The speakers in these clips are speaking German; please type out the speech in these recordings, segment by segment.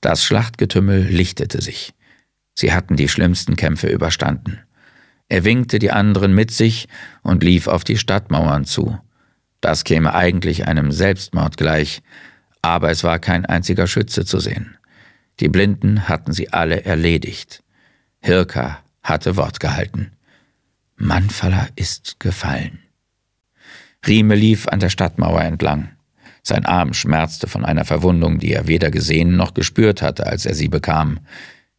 Das Schlachtgetümmel lichtete sich. Sie hatten die schlimmsten Kämpfe überstanden. Er winkte die anderen mit sich und lief auf die Stadtmauern zu. Das käme eigentlich einem Selbstmord gleich, aber es war kein einziger Schütze zu sehen. Die Blinden hatten sie alle erledigt. Hirka hatte Wort gehalten. Manfalla ist gefallen. Rieme lief an der Stadtmauer entlang. Sein Arm schmerzte von einer Verwundung, die er weder gesehen noch gespürt hatte, als er sie bekam.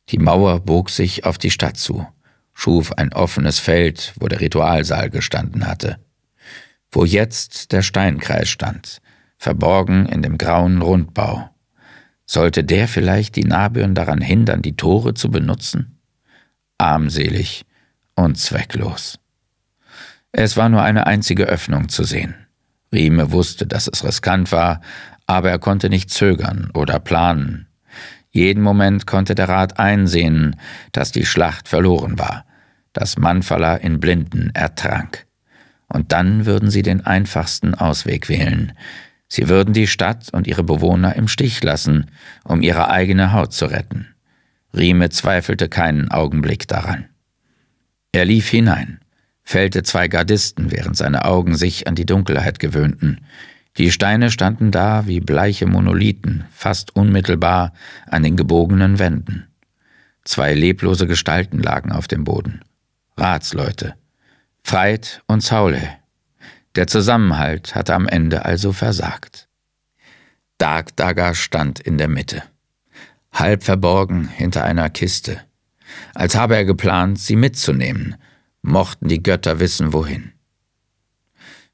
Die Mauer bog sich auf die Stadt zu, schuf ein offenes Feld, wo der Ritualsaal gestanden hatte. Wo jetzt der Steinkreis stand, verborgen in dem grauen Rundbau. Sollte der vielleicht die Nabirn daran hindern, die Tore zu benutzen? Armselig und zwecklos. Es war nur eine einzige Öffnung zu sehen. Rieme wusste, dass es riskant war, aber er konnte nicht zögern oder planen. Jeden Moment konnte der Rat einsehen, dass die Schlacht verloren war, dass Manfala in Blinden ertrank. Und dann würden sie den einfachsten Ausweg wählen. Sie würden die Stadt und ihre Bewohner im Stich lassen, um ihre eigene Haut zu retten. Rieme zweifelte keinen Augenblick daran. Er lief hinein fällte zwei Gardisten, während seine Augen sich an die Dunkelheit gewöhnten. Die Steine standen da wie bleiche Monolithen, fast unmittelbar an den gebogenen Wänden. Zwei leblose Gestalten lagen auf dem Boden. Ratsleute. Freit und Saule. Der Zusammenhalt hatte am Ende also versagt. Dark Dagger stand in der Mitte, halb verborgen hinter einer Kiste, als habe er geplant, sie mitzunehmen, mochten die Götter wissen wohin.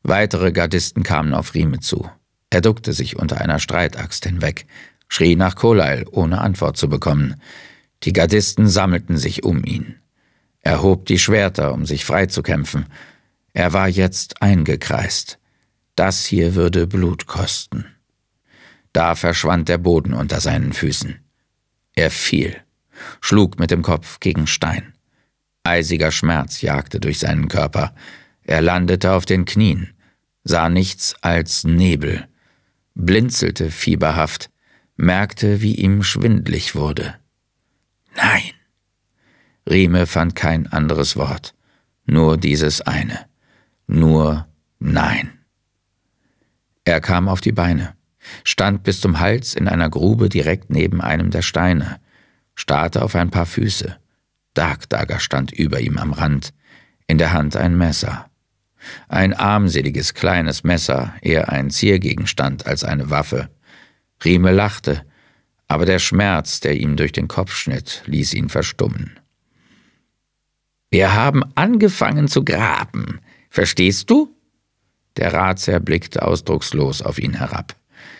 Weitere Gardisten kamen auf Rieme zu. Er duckte sich unter einer Streitaxt hinweg, schrie nach Kolail, ohne Antwort zu bekommen. Die Gardisten sammelten sich um ihn. Er hob die Schwerter, um sich freizukämpfen. Er war jetzt eingekreist. Das hier würde Blut kosten. Da verschwand der Boden unter seinen Füßen. Er fiel, schlug mit dem Kopf gegen Stein. Eisiger Schmerz jagte durch seinen Körper. Er landete auf den Knien, sah nichts als Nebel, blinzelte fieberhaft, merkte, wie ihm schwindlig wurde. Nein! Rieme fand kein anderes Wort, nur dieses eine. Nur Nein. Er kam auf die Beine, stand bis zum Hals in einer Grube direkt neben einem der Steine, starrte auf ein paar Füße, Darkdagger stand über ihm am Rand, in der Hand ein Messer. Ein armseliges kleines Messer, eher ein Ziergegenstand als eine Waffe. Rieme lachte, aber der Schmerz, der ihm durch den Kopf schnitt, ließ ihn verstummen. Wir haben angefangen zu graben. Verstehst du? Der Ratsherr blickte ausdruckslos auf ihn herab.